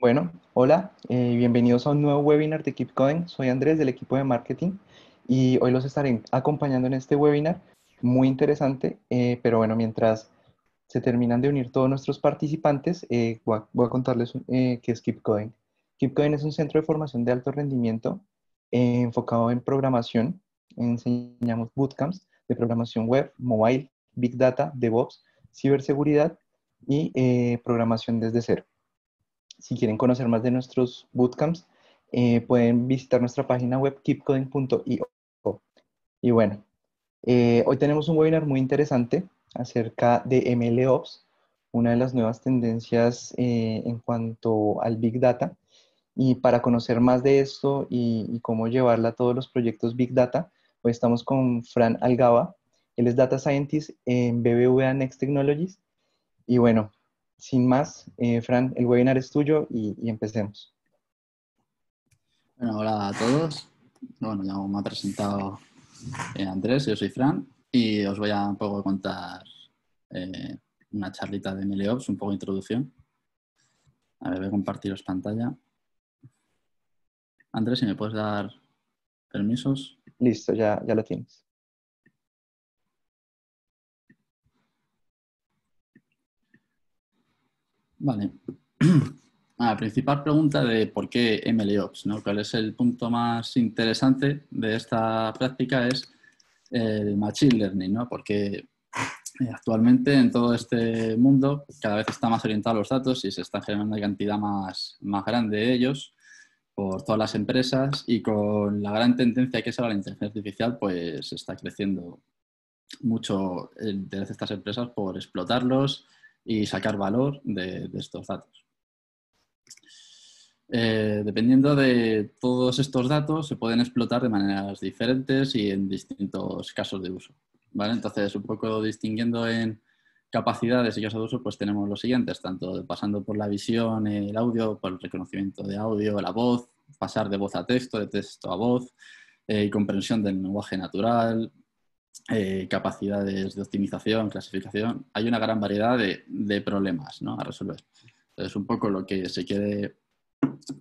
Bueno, hola, eh, bienvenidos a un nuevo webinar de Keep Soy Andrés del equipo de marketing y hoy los estaré acompañando en este webinar muy interesante, eh, pero bueno, mientras se terminan de unir todos nuestros participantes, eh, voy, a, contarles qué es Keep Going. es un centro de formación de alto rendimiento enfocado en programación. Enseñamos bootcamps de programación web, mobile, big data, DevOps, ciberseguridad y programación desde cero si quieren conocer más de nuestros bootcamps, eh, pueden visitar nuestra página web keepcoding.io. Y bueno, eh, hoy tenemos un webinar muy interesante acerca de MLOps, una de las nuevas tendencias eh, en cuanto al Big Data. Y para conocer más de esto y, y, cómo llevarla a todos los proyectos Big Data, hoy estamos con Fran Algaba. Él es Data Scientist en BBVA Next Technologies. Y bueno, sin más, eh, Fran, el webinar es tuyo y, empecemos. Bueno, hola a todos. Bueno, ya me ha presentado eh, Andrés, yo soy Fran y os voy a un poco contar eh, una charlita de MLOps, un poco de introducción. A ver, voy a compartiros pantalla. Andrés, si me puedes dar permisos. Listo, ya, ya lo tienes. Vale. La ah, principal pregunta de por qué MLOps, ¿no? ¿Cuál es el punto más interesante de esta práctica? Es eh, el machine learning, ¿no? Porque eh, actualmente en todo este mundo cada vez está más orientado a los datos y se está generando una cantidad más, más grande de ellos por todas las empresas y con la gran tendencia que es ahora la inteligencia artificial, pues está creciendo mucho el interés de estas empresas por explotarlos y sacar valor de, estos datos. Eh, dependiendo de todos estos datos, se pueden explotar de maneras diferentes y en distintos casos de uso. ¿vale? Entonces, un poco distinguiendo en capacidades y casos de uso, pues tenemos los siguientes, tanto pasando por la visión, el audio, por el reconocimiento de audio, la voz, pasar de voz a texto, de texto a voz, eh, y comprensión del lenguaje natural, eh, capacidades de optimización, clasificación, hay una gran variedad de, problemas ¿no? a resolver. Entonces, un poco lo que se quiere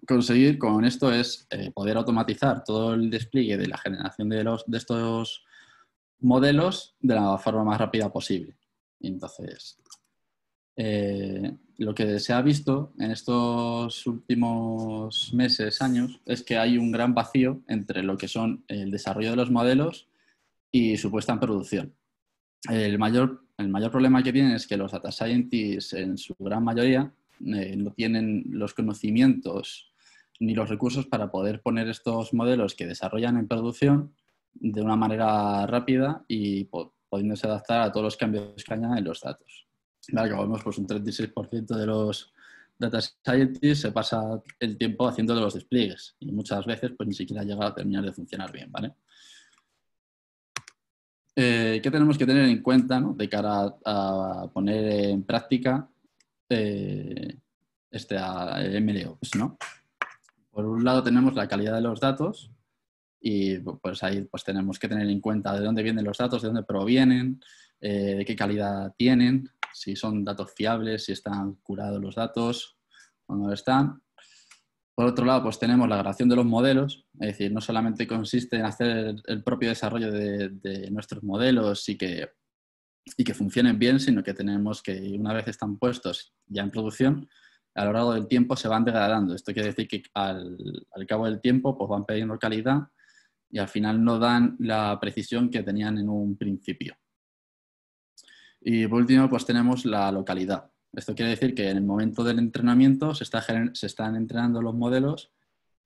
conseguir con esto es eh, poder automatizar todo el despliegue de la generación de, los, de estos modelos de la forma más rápida posible. Entonces, eh, lo que se ha visto en estos últimos meses, años, es que hay un gran vacío entre lo que son el desarrollo de los modelos y su puesta en producción. El mayor, el mayor problema que tienen es que los data scientists, en su gran mayoría, eh, no tienen los conocimientos ni los recursos para poder poner estos modelos que desarrollan en producción de una manera rápida y pudiéndose adaptar a todos los cambios que hayan en los datos. que vemos pues un 36% de los data scientists se pasa el tiempo haciendo los despliegues y muchas veces pues ni siquiera llega a terminar de funcionar bien, ¿vale? Eh, ¿qué tenemos que tener en cuenta de cara a, poner en práctica eh, este MLOps? Pues, Por un lado tenemos la calidad de los datos y pues ahí pues, tenemos que tener en cuenta de dónde vienen los datos, de dónde provienen, eh, de qué calidad tienen, si son datos fiables, si están curados los datos o no están. Por otro lado, pues tenemos la grabación de los modelos, es decir, no solamente consiste en hacer el propio desarrollo de, nuestros modelos y que, que funcionen bien, sino que tenemos que, una vez están puestos ya en producción, a lo largo del tiempo se van degradando. Esto quiere decir que al, cabo del tiempo pues van perdiendo calidad y al final no dan la precisión que tenían en un principio. Y por último, pues tenemos la localidad. Esto quiere decir que en el momento del entrenamiento se, están entrenando los modelos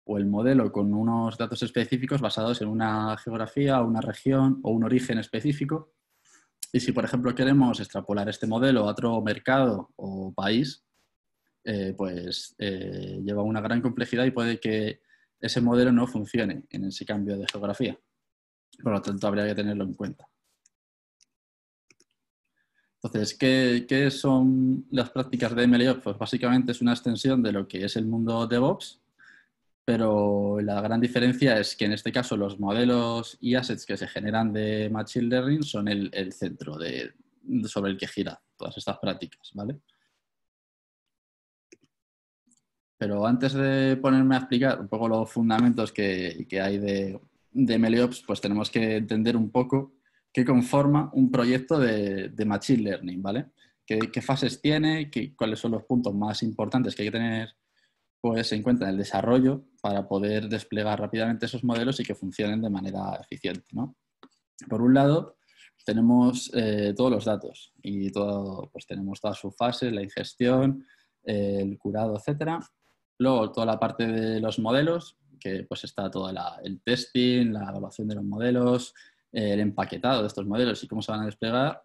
o el modelo con unos datos específicos basados en una geografía, una región o un origen específico. Y si, por ejemplo, queremos extrapolar este modelo a otro mercado o país, eh, pues eh, lleva una gran complejidad y puede que ese modelo no funcione en ese cambio de geografía. Por lo tanto, habría que tenerlo en cuenta. Entonces, ¿qué, son las prácticas de MLOps? Pues básicamente es una extensión de lo que es el mundo DevOps, pero la gran diferencia es que en este caso los modelos y assets que se generan de Machine Learning son el, centro sobre el que gira todas estas prácticas, ¿vale? Pero antes de ponerme a explicar un poco los fundamentos que, hay de, de pues tenemos que entender un poco que conforma un proyecto de, Machine Learning, ¿vale? ¿Qué, fases tiene? Qué, ¿Cuáles son los puntos más importantes que hay que tener pues, en cuenta en el desarrollo para poder desplegar rápidamente esos modelos y que funcionen de manera eficiente, ¿no? Por un lado, tenemos eh, todos los datos y todo, pues tenemos todas sus fases, la ingestión, el curado, etcétera. Luego, toda la parte de los modelos, que pues está todo el testing, la evaluación de los modelos, el empaquetado de estos modelos y cómo se van a desplegar.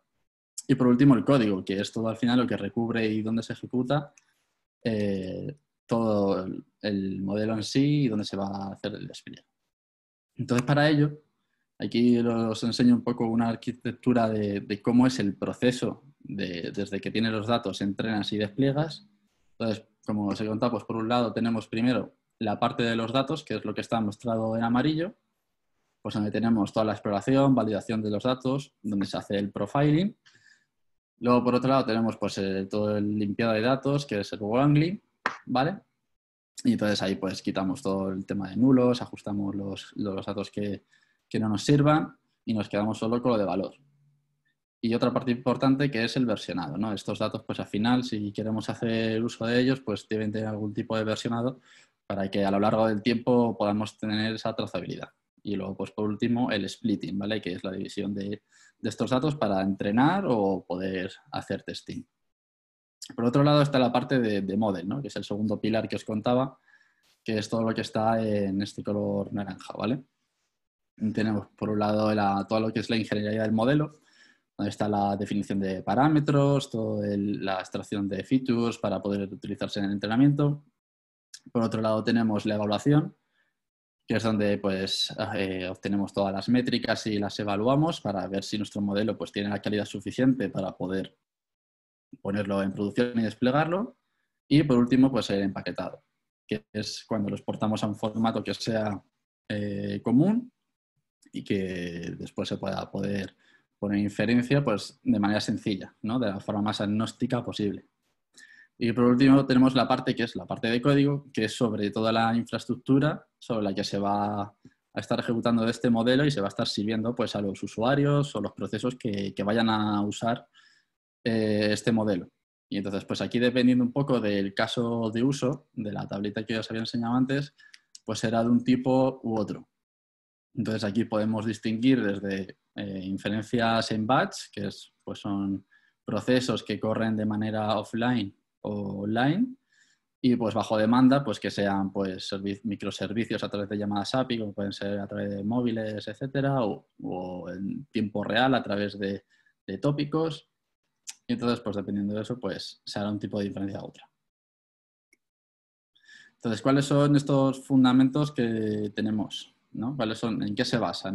Y por último, el código, que es todo al final lo que recubre y dónde se ejecuta eh, todo el modelo en sí y dónde se va a hacer el despliegue. Entonces, para ello, aquí os enseño un poco una arquitectura de, cómo es el proceso desde que tiene los datos, entrenas y despliegas. Entonces, como os he contado, pues por un lado tenemos primero la parte de los datos, que es lo que está mostrado en amarillo, pues donde tenemos toda la exploración, validación de los datos, donde se hace el profiling. Luego, por otro lado, tenemos pues, eh, todo el limpiado de datos, que es el wrangling, ¿vale? Y entonces ahí pues quitamos todo el tema de nulos, ajustamos los, datos que, no nos sirvan y nos quedamos solo con lo de valor. Y otra parte importante que es el versionado, ¿no? Estos datos pues al final, si queremos hacer uso de ellos, pues deben tener algún tipo de versionado para que a lo largo del tiempo podamos tener esa trazabilidad. Y luego, pues por último, el splitting, ¿vale? Que es la división de, estos datos para entrenar o poder hacer testing. Por otro lado está la parte de, model, Que es el segundo pilar que os contaba, que es todo lo que está en este color naranja, ¿vale? Tenemos por un lado todo lo que es la ingeniería del modelo, donde está la definición de parámetros, toda la extracción de features para poder utilizarse en el entrenamiento. Por otro lado tenemos la evaluación, que es donde pues, eh, obtenemos todas las métricas y las evaluamos para ver si nuestro modelo pues, tiene la calidad suficiente para poder ponerlo en producción y desplegarlo. Y por último, pues el empaquetado, que es cuando lo exportamos a un formato que sea eh, común y que después se pueda poder poner inferencia pues, de manera sencilla, ¿no? de la forma más agnóstica posible. Y por último tenemos la parte que es la parte de código, que es sobre toda la infraestructura sobre la que se va a estar ejecutando este modelo y se va a estar sirviendo pues, a los usuarios o los procesos que, vayan a usar eh, este modelo. Y entonces, pues aquí dependiendo un poco del caso de uso, de la tableta que os había enseñado antes, pues será de un tipo u otro. Entonces aquí podemos distinguir desde eh, inferencias en batch, que pues son procesos que corren de manera offline online y pues bajo demanda, pues que sean pues microservicios a través de llamadas API, como pueden ser a través de móviles, etcétera, o, en tiempo real a través de, tópicos. Y entonces, pues dependiendo de eso, pues se hará un tipo de diferencia a otra. Entonces, ¿cuáles son estos fundamentos que tenemos? ¿Cuáles son, ¿En qué se basa?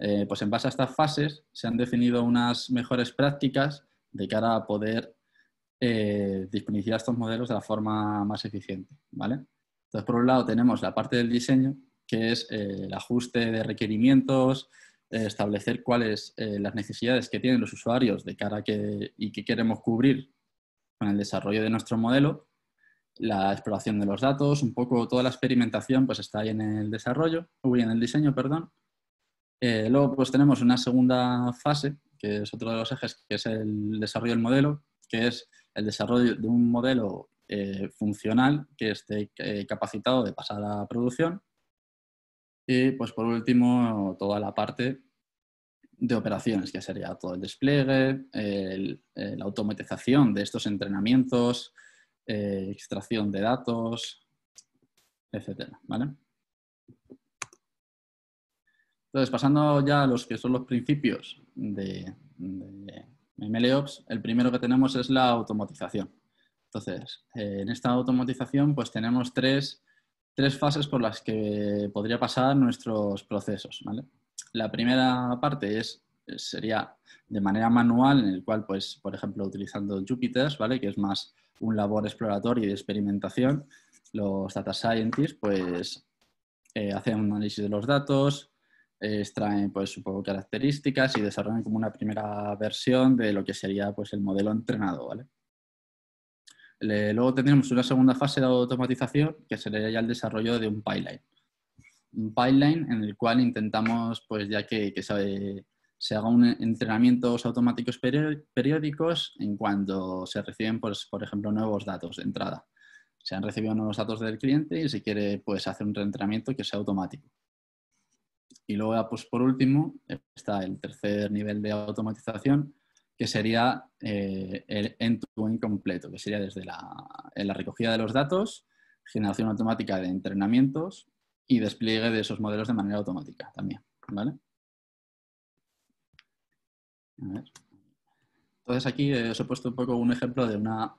Eh, pues en base a estas fases se han definido unas mejores prácticas de cara a poder eh, de estos modelos de la forma más eficiente. ¿vale? Entonces, por un lado, tenemos la parte del diseño, que es eh, el ajuste de requerimientos, eh, establecer cuáles eh, las necesidades que tienen los usuarios de cara a que, y que queremos cubrir con el desarrollo de nuestro modelo, la exploración de los datos, un poco toda la experimentación pues está ahí en el desarrollo, uy, en el diseño, perdón. luego pues tenemos una segunda fase, que es otro de los ejes, que es el desarrollo del modelo, que es el desarrollo de un modelo eh, funcional que esté eh, capacitado de pasar a producción. Y pues por último, toda la parte de operaciones, que sería todo el despliegue, eh, la automatización de estos entrenamientos, extracción de datos, etc. Entonces, pasando ya a los que son los principios de, en el primero que tenemos es la automatización. Entonces, eh, en esta automatización, pues tenemos tres, fases por las que podría pasar nuestros procesos. La primera parte es, sería de manera manual, en el cual, pues, por ejemplo, utilizando Jupyter, ¿vale? que es más un labor exploratorio y de experimentación, los data scientists pues, eh, hacen un análisis de los datos, extraen pues poco características y desarrollan como una primera versión de lo que sería pues el modelo entrenado, ¿vale? luego tendremos una segunda fase de automatización que sería el desarrollo de un pipeline. Un pipeline en el cual intentamos pues ya que, se, se, haga un entrenamientos automáticos periódicos en cuanto se reciben pues, por ejemplo nuevos datos de entrada. Se han recibido nuevos datos del cliente y se quiere pues hacer un reentrenamiento que sea automático. Y luego, pues, por último, está el tercer nivel de automatización, que sería eh, el end-to-end completo, que sería desde la, recogida de los datos, generación automática de entrenamientos y despliegue de esos modelos de manera automática también. ¿vale? Entonces aquí eh, os he puesto un poco un ejemplo de una,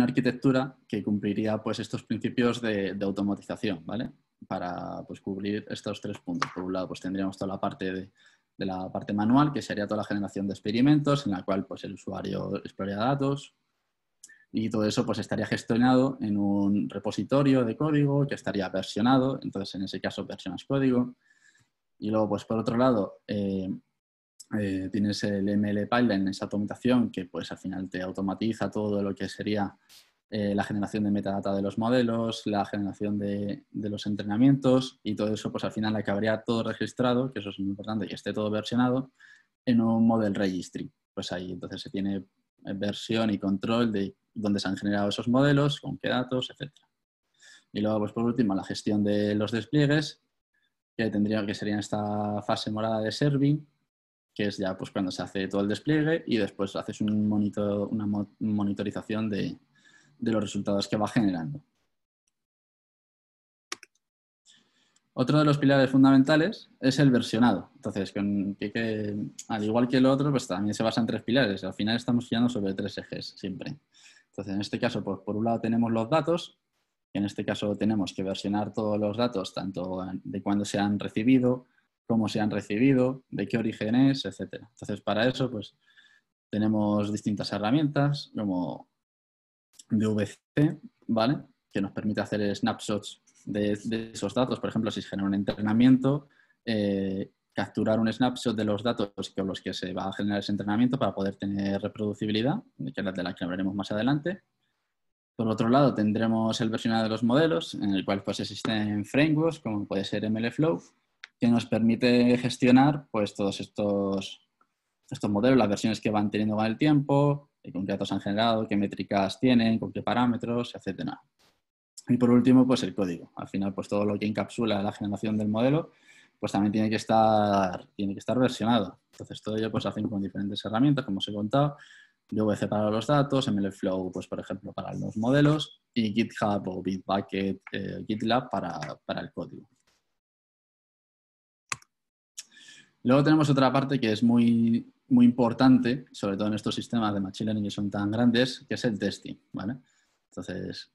arquitectura que cumpliría pues, estos principios de, de automatización. ¿vale? para pues, cubrir estos tres puntos. Por un lado, pues tendríamos toda la parte de, la parte manual, que sería toda la generación de experimentos, en la cual pues, el usuario exploraría datos y todo eso pues, estaría gestionado en un repositorio de código que estaría versionado, entonces en ese caso versionas código. Y luego, pues por otro lado, eh, eh, tienes el ML Pipeline, esa automatización que pues al final te automatiza todo lo que sería eh, la generación de metadata de los modelos, la generación de, los entrenamientos y todo eso, pues al final acabaría todo registrado, que eso es muy importante, que esté todo versionado en un model registry. Pues ahí entonces se tiene eh, versión y control de dónde se han generado esos modelos, con qué datos, etc. Y luego, pues por último, la gestión de los despliegues, que tendría que en esta fase morada de serving, que es ya pues cuando se hace todo el despliegue y después haces un monitor, una monitorización de, de los resultados que va generando. Otro de los pilares fundamentales es el versionado. Entonces, al igual que el otro, pues también se basa en tres pilares. Al final estamos girando sobre tres ejes siempre. Entonces, en este caso, pues, por un lado tenemos los datos, y en este caso tenemos que versionar todos los datos, tanto de cuándo se han recibido, cómo se han recibido, de qué origen es, etc. Entonces, para eso, pues tenemos distintas herramientas como de VC, ¿vale? Que nos permite hacer snapshots de, esos datos. Por ejemplo, si se genera un entrenamiento, eh, capturar un snapshot de los datos con los que se va a generar ese entrenamiento para poder tener reproducibilidad, que es de la que hablaremos más adelante. Por otro lado, tendremos el versionado de los modelos, en el cual pues, existen frameworks, como puede ser MLflow, que nos permite gestionar pues, todos estos, estos modelos, las versiones que van teniendo con el tiempo, con qué datos han generado, qué métricas tienen, con qué parámetros, etcétera. Y por último, pues el código. Al final, pues todo lo que encapsula la generación del modelo, pues también tiene que estar, tiene que estar versionado. Entonces, todo ello pues hacen con diferentes herramientas, como os he contado. a para los datos, MLflow, pues por ejemplo, para los modelos, y GitHub o Bitbucket, eh, GitLab para el código. Luego tenemos otra parte que es muy, muy importante, sobre todo en estos sistemas de machine learning que son tan grandes, que es el testing, ¿vale? Entonces,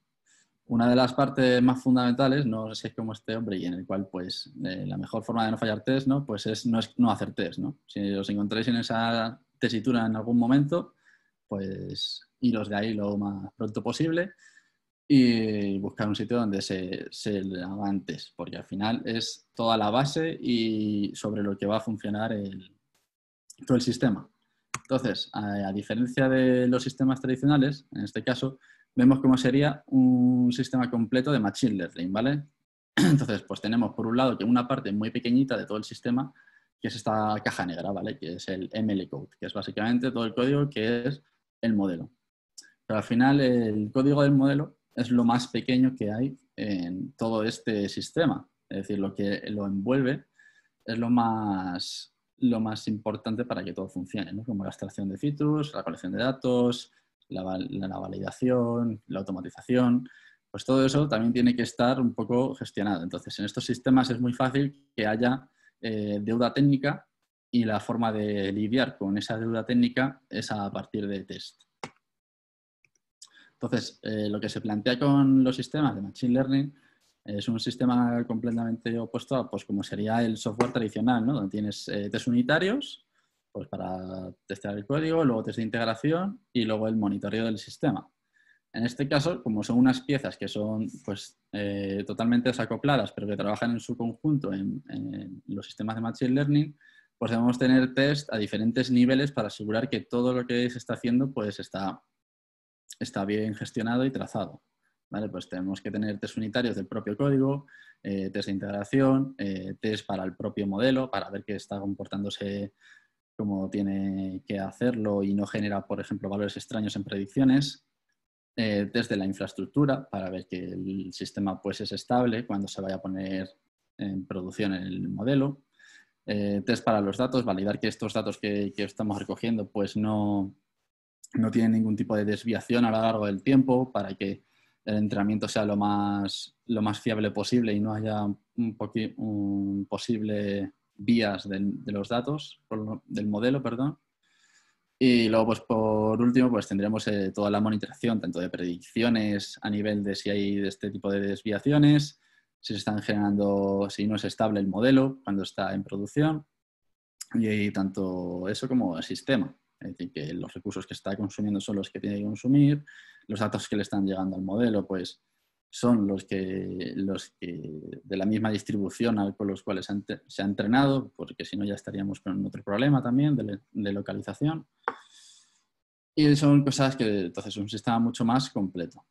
una de las partes más fundamentales, no sé si es como este hombre, y en el cual, pues, eh, la mejor forma de no fallar test, ¿no? Pues es no, hacer test, ¿no? Si os encontráis en esa tesitura en algún momento, pues, iros de ahí lo más pronto posible y buscar un sitio donde se, se haga antes, porque al final es toda la base y sobre lo que va a funcionar todo el sistema. Entonces, a, diferencia de los sistemas tradicionales, en este caso, vemos cómo sería un sistema completo de machine learning, ¿vale? Entonces, pues tenemos por un lado que una parte muy pequeñita de todo el sistema, que es esta caja negra, ¿vale? Que es el ML code, que es básicamente todo el código que es el modelo. Pero al final el código del modelo es lo más pequeño que hay en todo este sistema. Es decir, lo que lo envuelve es lo más, lo más importante para que todo funcione, ¿no? como la extracción de Citrus, la colección de datos, la, validación, la automatización. Pues todo eso también tiene que estar un poco gestionado. Entonces, en estos sistemas es muy fácil que haya eh, deuda técnica y la forma de lidiar con esa deuda técnica es a partir de test. Entonces, eh, lo que se plantea con los sistemas de Machine Learning es un sistema completamente opuesto a pues, como sería el software tradicional, ¿no? donde tienes eh, test unitarios pues, para testear el código, luego test de integración y luego el monitoreo del sistema. En este caso, como son unas piezas que son pues, eh, totalmente desacopladas, pero que trabajan en su conjunto en, los sistemas de Machine Learning, pues debemos tener test a diferentes niveles para asegurar que todo lo que se está haciendo pues, está está bien gestionado y trazado. ¿Vale? Pues tenemos que tener test unitarios del propio código, eh, test de integración, eh, test para el propio modelo, para ver que está comportándose como tiene que hacerlo y no genera, por ejemplo, valores extraños en predicciones. Eh, test de la infraestructura, para ver que el sistema pues, es estable cuando se vaya a poner en producción el modelo. test para los datos, validar que estos datos que, que estamos recogiendo pues, no, no tiene ningún tipo de desviación a lo largo del tiempo para que el entrenamiento sea lo más, fiable posible y no haya un, posible vías de, los datos, del modelo, perdón. Y luego, pues por último, pues tendremos eh, toda la monitorización, tanto de predicciones a nivel de si hay este tipo de desviaciones, si se están generando, si no es estable el modelo cuando está en producción, y tanto eso como el sistema es decir, que los recursos que está consumiendo son los que tiene que consumir, los datos que le están llegando al modelo, pues son los que, los de la misma distribución con los cuales se ha entrenado, porque si no ya estaríamos con otro problema también de, de localización. Y son cosas que entonces un sistema mucho más completo.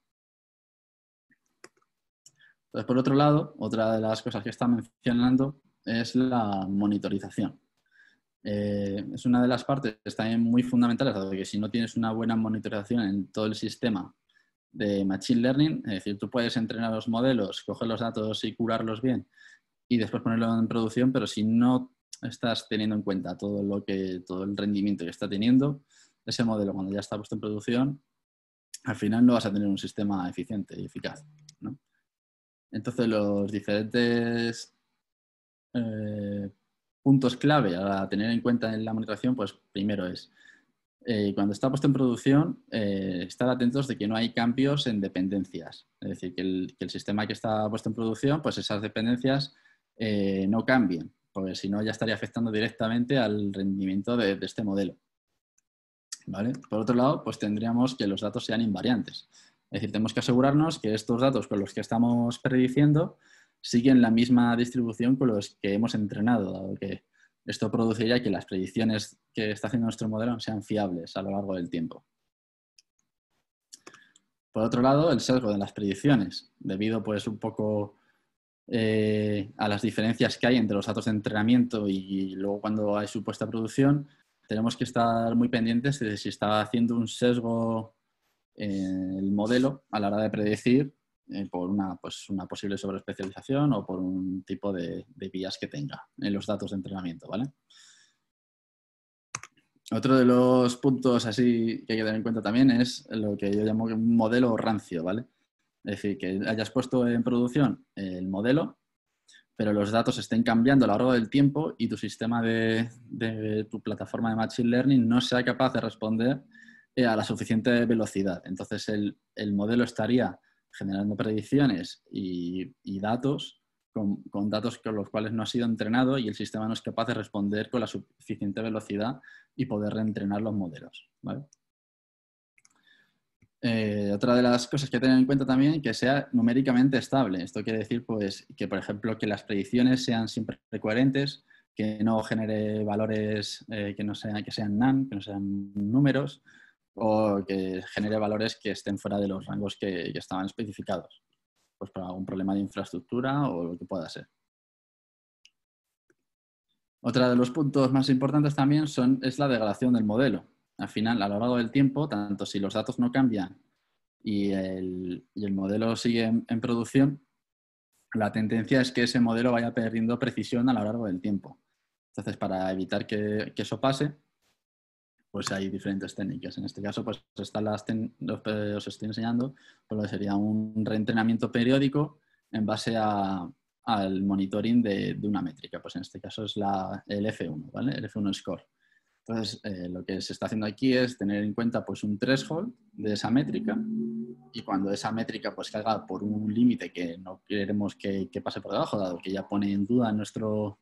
Entonces, por otro lado, otra de las cosas que está mencionando es la monitorización. Eh, es una de las partes que está muy fundamentales, dado que si no tienes una buena monitorización en todo el sistema de Machine Learning, es decir, tú puedes entrenar los modelos, coger los datos y curarlos bien y después ponerlo en producción, pero si no estás teniendo en cuenta todo lo que todo el rendimiento que está teniendo ese modelo cuando ya está puesto en producción, al final no vas a tener un sistema eficiente y eficaz. Entonces, los diferentes eh, puntos clave a tener en cuenta en la monitorización, pues primero es, eh, cuando está puesto en producción, eh, estar atentos de que no hay cambios en dependencias. Es decir, que el, sistema que está puesto en producción, pues esas dependencias eh, no cambien, porque si no ya estaría afectando directamente al rendimiento de, este modelo. ¿Vale? Por otro lado, pues tendríamos que los datos sean invariantes. Es decir, tenemos que asegurarnos que estos datos con los que estamos prediciendo siguen la misma distribución con los que hemos entrenado, dado que esto produciría que las predicciones que está haciendo nuestro modelo sean fiables a lo largo del tiempo. Por otro lado, el sesgo de las predicciones, debido pues un poco eh, a las diferencias que hay entre los datos de entrenamiento y, luego cuando hay supuesta producción, tenemos que estar muy pendientes de si está haciendo un sesgo eh, el modelo a la hora de predecir eh, por una, pues, una posible sobreespecialización o por un tipo de, vías que tenga en los datos de entrenamiento, ¿vale? Otro de los puntos así que hay que tener en cuenta también es lo que yo llamo un modelo rancio, ¿vale? Es decir, que hayas puesto en producción el modelo, pero los datos estén cambiando a lo largo del tiempo y tu sistema de, tu plataforma de Machine Learning no sea capaz de responder a la suficiente velocidad. Entonces, el, el modelo estaría generando predicciones y, datos con, datos con los cuales no ha sido entrenado y el sistema no es capaz de responder con la suficiente velocidad y poder reentrenar los modelos. Eh, otra de las cosas que tener en cuenta también es que sea numéricamente estable. Esto quiere decir pues, que, por ejemplo, que las predicciones sean siempre coherentes, que no genere valores eh, que no sean, que sean NAN, que no sean números, o que genere valores que estén fuera de los rangos que, estaban especificados, pues para algún problema de infraestructura o lo que pueda ser. Otra de los puntos más importantes también son, es la degradación del modelo. Al final, a lo largo del tiempo, tanto si los datos no cambian y el, modelo sigue en, producción, la tendencia es que ese modelo vaya perdiendo precisión a lo largo del tiempo. Entonces, para evitar que eso pase, pues hay diferentes técnicas. En este caso, pues está las eh, os estoy enseñando, pues sería un reentrenamiento periódico en base al monitoring de, una métrica. Pues en este caso es la, el F1, ¿vale? El F1 score. Entonces, eh, lo que se está haciendo aquí es tener en cuenta pues, un threshold de esa métrica y cuando esa métrica pues, caiga por un límite que no queremos que, pase por debajo, dado que ya pone en duda nuestro,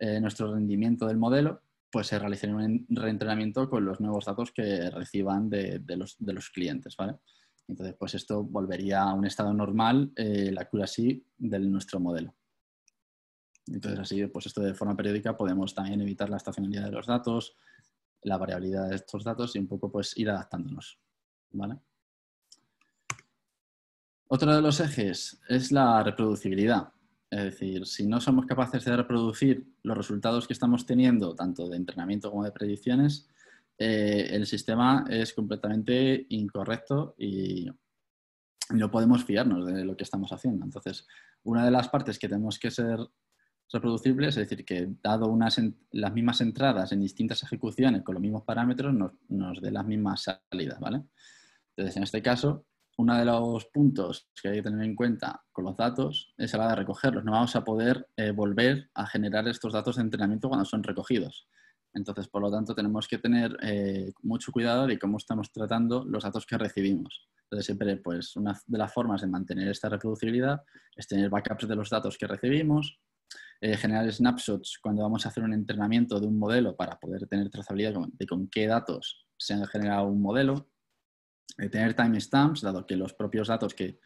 eh, nuestro rendimiento del modelo, pues se realizaría un reentrenamiento con los nuevos datos que reciban de, los, clientes, ¿vale? Entonces, pues esto volvería a un estado normal, eh, la cura sí, de nuestro modelo. Entonces, así, pues esto de forma periódica podemos también evitar la estacionalidad de los datos, la variabilidad de estos datos y un poco pues ir adaptándonos, Otro de los ejes es la reproducibilidad. Es decir, si no somos capaces de reproducir los resultados que estamos teniendo, tanto de entrenamiento como de predicciones, eh, el sistema es completamente incorrecto y no podemos fiarnos de lo que estamos haciendo. Entonces, una de las partes que tenemos que ser reproducibles, es decir, que dado unas, las mismas entradas en distintas ejecuciones con los mismos parámetros, nos, nos dé las mismas salidas, ¿vale? Entonces, en este caso, uno de los puntos que hay que tener en cuenta con los datos es la de recogerlos. No vamos a poder eh, volver a generar estos datos de entrenamiento cuando son recogidos. Entonces, por lo tanto, tenemos que tener eh, mucho cuidado de cómo estamos tratando los datos que recibimos. Entonces, siempre, pues, una de las formas de mantener esta reproducibilidad es tener backups de los datos que recibimos, eh, generar snapshots cuando vamos a hacer un entrenamiento de un modelo para poder tener trazabilidad de con qué datos se ha generado un modelo de eh, tener timestamps, dado que los propios datos que,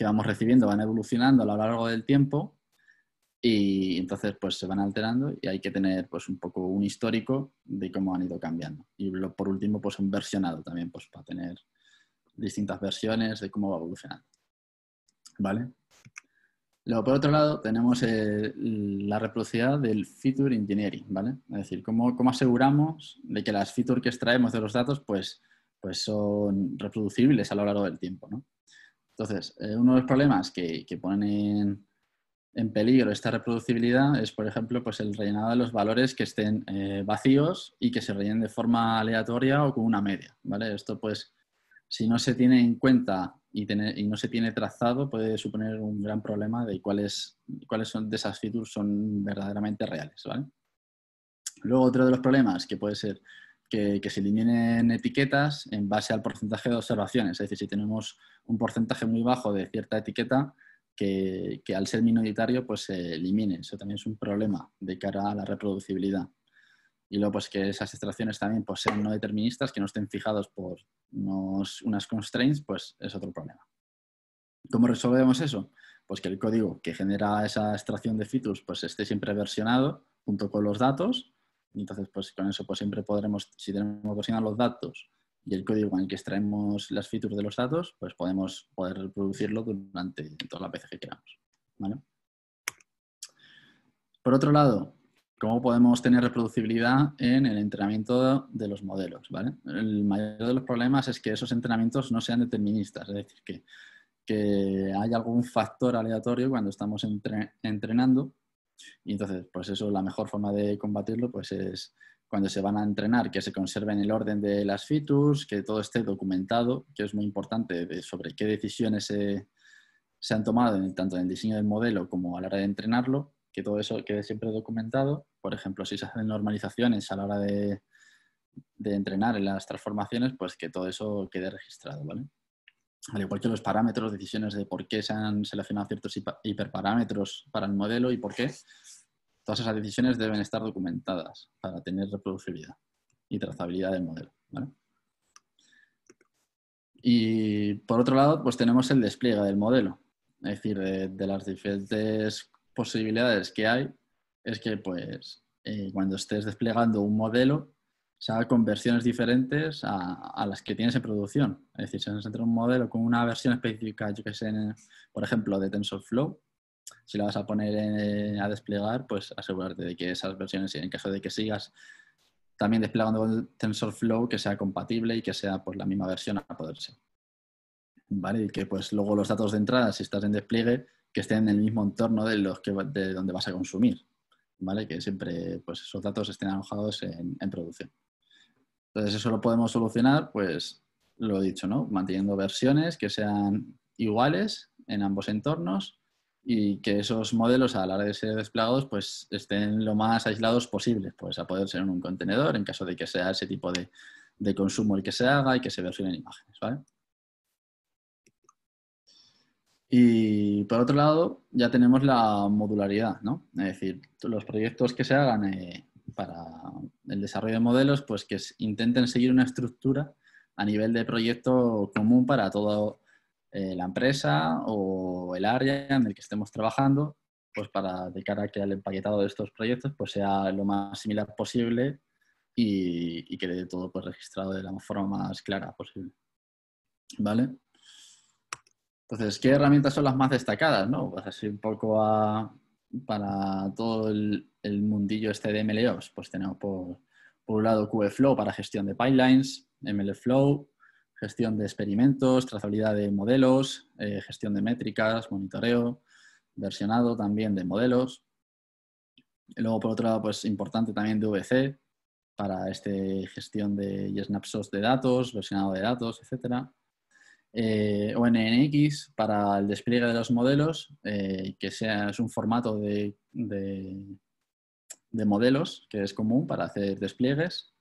vamos recibiendo van evolucionando a lo largo del tiempo y entonces pues se van alterando y hay que tener pues un poco un histórico de cómo han ido cambiando. Y lo, por último pues un versionado también pues para tener distintas versiones de cómo va evolucionando. ¿Vale? Luego, por otro lado, tenemos eh, la reproducibilidad del feature engineering, ¿vale? Es decir, cómo, cómo aseguramos de que las features que extraemos de los datos, pues, pues son reproducibles a lo largo del tiempo. ¿no? Entonces, eh, uno de los problemas que, ponen en peligro esta reproducibilidad es, por ejemplo, pues el rellenado de los valores que estén eh, vacíos y que se rellenen de forma aleatoria o con una media. ¿vale? Esto, pues, si no se tiene en cuenta y, no se tiene trazado, puede suponer un gran problema de cuáles, son de esas features son verdaderamente reales. Luego, otro de los problemas que puede ser que, se eliminen etiquetas en base al porcentaje de observaciones. Es decir, si tenemos un porcentaje muy bajo de cierta etiqueta, que, al ser minoritario pues se elimine. Eso también es un problema de cara a la reproducibilidad. Y luego pues que esas extracciones también pues, sean no deterministas, que no estén fijados por unos, unas constraints, pues es otro problema. ¿Cómo resolvemos eso? Pues que el código que genera esa extracción de fitus, pues esté siempre versionado junto con los datos entonces, pues con eso pues, siempre podremos, si tenemos cocinar los datos y el código en el que extraemos las features de los datos, pues podemos poder reproducirlo durante todas las veces que queramos. Por otro lado, ¿cómo podemos tener reproducibilidad en el entrenamiento de los modelos? El mayor de los problemas es que esos entrenamientos no sean deterministas, es decir, que, hay algún factor aleatorio cuando estamos entrenando y entonces, pues eso, la mejor forma de combatirlo, pues es cuando se van a entrenar, que se conserven el orden de las fitus, que todo esté documentado, que es muy importante sobre qué decisiones se, han tomado tanto en el diseño del modelo como a la hora de entrenarlo, que todo eso quede siempre documentado. Por ejemplo, si se hacen normalizaciones a la hora de, de entrenar en las transformaciones, pues que todo eso quede registrado, ¿vale? al igual que los parámetros, decisiones de por qué se han seleccionado ciertos hiperparámetros para el modelo y por qué, todas esas decisiones deben estar documentadas para tener reproducibilidad y trazabilidad del modelo. Y por otro lado, pues tenemos el despliegue del modelo. Es decir, de, las diferentes posibilidades que hay, es que pues eh, cuando estés desplegando un modelo, o con versiones diferentes a, las que tienes en producción. Es decir, si nos entra un modelo con una versión específica, yo que sé, por ejemplo, de TensorFlow, si la vas a poner eh, a desplegar, pues asegurarte de que esas versiones, en caso de que sigas también desplegando con TensorFlow, que sea compatible y que sea por la misma versión a poderse. ¿Vale? Y que pues luego los datos de entrada, si estás en despliegue, que estén en el mismo entorno de los donde vas a consumir. ¿Vale? Que siempre pues, esos datos estén alojados en producción. Entonces, eso lo podemos solucionar, pues lo he dicho, ¿no? Manteniendo versiones que sean iguales en ambos entornos y que esos modelos a la hora de ser desplegados pues estén lo más aislados posibles, pues a poder ser en un contenedor en caso de que sea ese tipo de, consumo el que se haga y que se versionen imágenes, ¿vale? Y por otro lado, ya tenemos la modularidad, ¿no? Es decir, los proyectos que se hagan eh, para el desarrollo de modelos, pues que intenten seguir una estructura a nivel de proyecto común para toda eh, la empresa o el área en el que estemos trabajando, pues para de cara a que el empaquetado de estos proyectos pues sea lo más similar posible y, y quede todo pues registrado de la forma más clara posible. ¿Vale? Entonces, ¿qué herramientas son las más destacadas? ¿no? Pues así un poco a, para todo el, el mundillo este de MLOps? Pues tenemos por, un lado QFlow para gestión de pipelines, MLflow, gestión de experimentos, trazabilidad de modelos, eh, gestión de métricas, monitoreo, versionado también de modelos. Y luego, por otro lado, pues importante también DVC para este gestión de snapshots de datos, versionado de datos, etc. Eh, para el despliegue de los modelos, eh, que sea, es un formato de de modelos, que es común para hacer despliegues.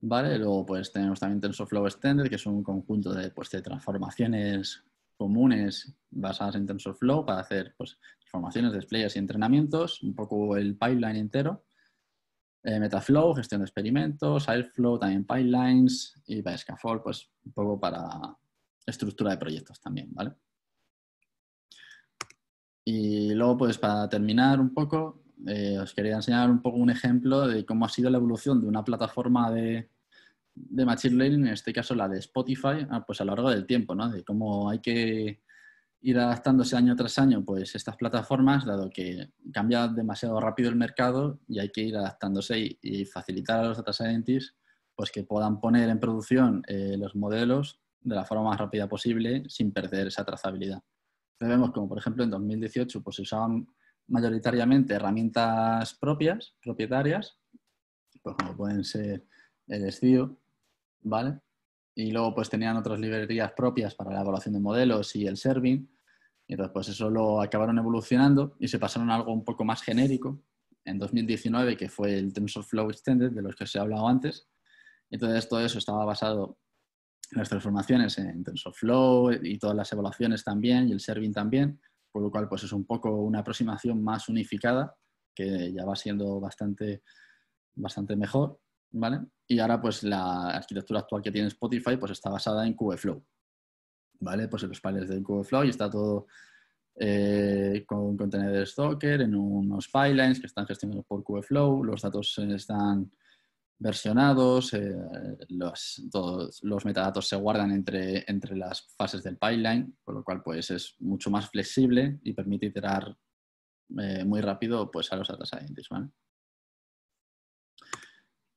¿vale? Luego pues tenemos también TensorFlow Extended, que es un conjunto de, pues, transformaciones comunes basadas en TensorFlow para hacer pues, transformaciones, despliegues y entrenamientos, un poco el pipeline entero. Eh, Metaflow, gestión de experimentos, Airflow, también pipelines y para Scaffold, pues un poco para estructura de proyectos también, ¿vale? Y luego, pues para terminar un poco, eh, os quería enseñar un poco un ejemplo de cómo ha sido la evolución de una plataforma de, de Machine Learning, en este caso la de Spotify, ah, pues a lo largo del tiempo, ¿no? De cómo hay que ir adaptándose año tras año, pues estas plataformas, dado que cambia demasiado rápido el mercado y hay que ir adaptándose y, facilitar a los data scientists pues que puedan poner en producción eh, los modelos de la forma más rápida posible sin perder esa trazabilidad. vemos como, por ejemplo, en 2018 pues se usaban mayoritariamente herramientas propias, propietarias, pues como pueden ser el STIO, ¿vale? Y luego pues tenían otras librerías propias para la evaluación de modelos y el serving. Y entonces pues eso lo acabaron evolucionando y se pasaron a algo un poco más genérico en 2019, que fue el TensorFlow Extended, de los que se he hablado antes. Entonces todo eso estaba basado en las transformaciones en TensorFlow y todas las evaluaciones también y el serving también con lo cual pues es un poco una aproximación más unificada que ya va siendo bastante, bastante mejor, ¿vale? Y ahora pues la arquitectura actual que tiene Spotify pues está basada en Kubeflow, ¿vale? Pues los paneles de Kubeflow y está todo eh, con contenedores Docker, en unos pipelines que están gestionados por Kubeflow, los datos están versionados, eh, los, todos los metadatos se guardan entre, entre las fases del pipeline, con lo cual pues, es mucho más flexible y permite iterar eh, muy rápido pues, a los data ¿vale?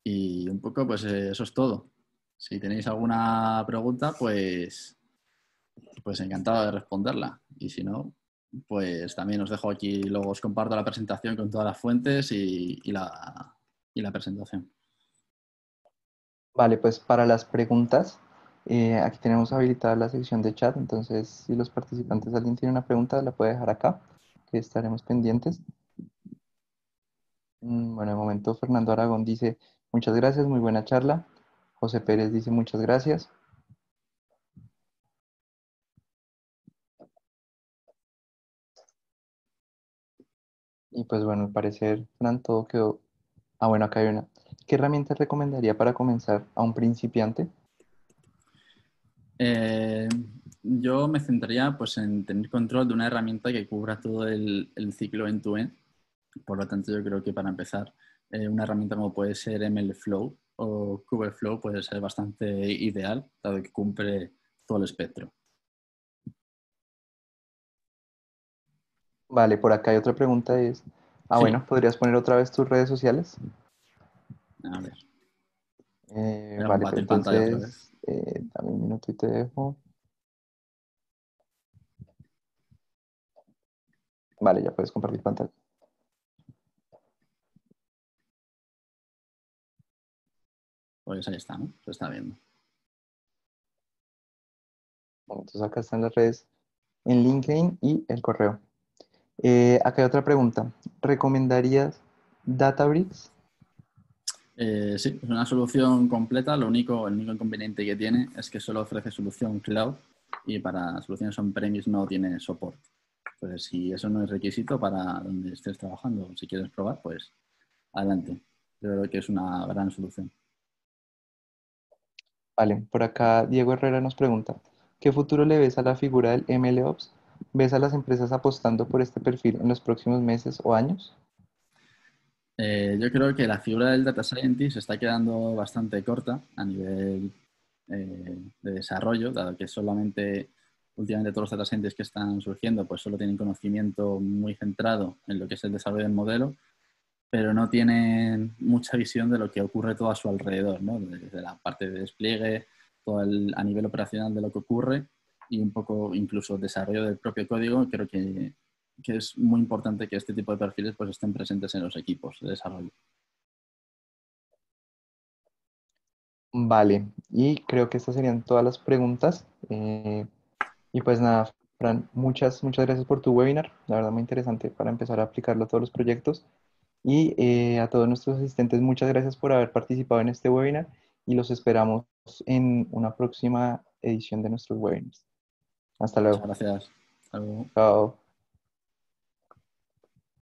Y un poco, pues eh, eso es todo. Si tenéis alguna pregunta, pues, pues encantado de responderla. Y si no, pues también os dejo aquí, luego os comparto la presentación con todas las fuentes y, la, y la presentación. Vale, pues para las preguntas, eh, aquí tenemos habilitada la sección de chat, entonces si los participantes, alguien tiene una pregunta, la puede dejar acá, que estaremos pendientes. Mm, bueno, de momento Fernando Aragón dice, muchas gracias, muy buena charla. José Pérez dice, muchas gracias. Y pues bueno, al parecer, Fran, todo quedó... Ah, bueno, acá hay una. ¿Qué herramienta recomendaría para comenzar a un principiante? Eh, yo me centraría pues, en tener control de una herramienta que cubra todo el, ciclo en tu end. Por lo tanto, yo creo que para empezar, eh, una herramienta como puede ser MLflow o Kubeflow puede ser bastante ideal, dado que cumple todo el espectro. Vale, por acá hay otra pregunta es, ah bueno, ¿podrías poner otra vez tus redes sociales? A ver. Eh, vale, entonces, eh, dame un minuto y te dejo. Vale, ya puedes compartir pantalla. Pues ahí está, ¿no? Se está viendo. Bueno, entonces acá están las redes en LinkedIn y el correo. Eh, acá hay otra pregunta. ¿Recomendarías Databricks? Eh, sí, es una solución completa. Lo único, el único inconveniente que tiene es que solo ofrece solución cloud y para soluciones on-premise no tiene soporte. Pues si eso no es requisito para donde estés trabajando, si quieres probar, pues adelante. Yo creo que es una gran solución. Vale, por acá Diego Herrera nos pregunta, ¿qué futuro le ves a la figura del MLOps? ¿Ves a las empresas apostando por este perfil en los próximos meses o años? Eh, yo creo que la figura del data scientist se está quedando bastante corta a nivel eh, de desarrollo, dado que solamente últimamente todos los data scientists que están surgiendo pues solo tienen conocimiento muy centrado en lo que es el desarrollo del modelo, pero no tienen mucha visión de lo que ocurre todo a su alrededor, ¿no? desde la parte de despliegue, a nivel operacional de lo que ocurre y un poco incluso desarrollo del propio código, creo que que es muy importante que este tipo de perfiles pues, estén presentes en los equipos de desarrollo. Vale, y creo que estas serían todas las preguntas. Eh, y pues nada, Fran, muchas, muchas gracias por tu webinar. La verdad, muy interesante para empezar a aplicarlo a todos los proyectos. Y eh, a todos nuestros asistentes, muchas gracias por haber participado en este webinar y los esperamos en una próxima edición de nuestros webinars. Hasta luego. gracias. Hasta Chao.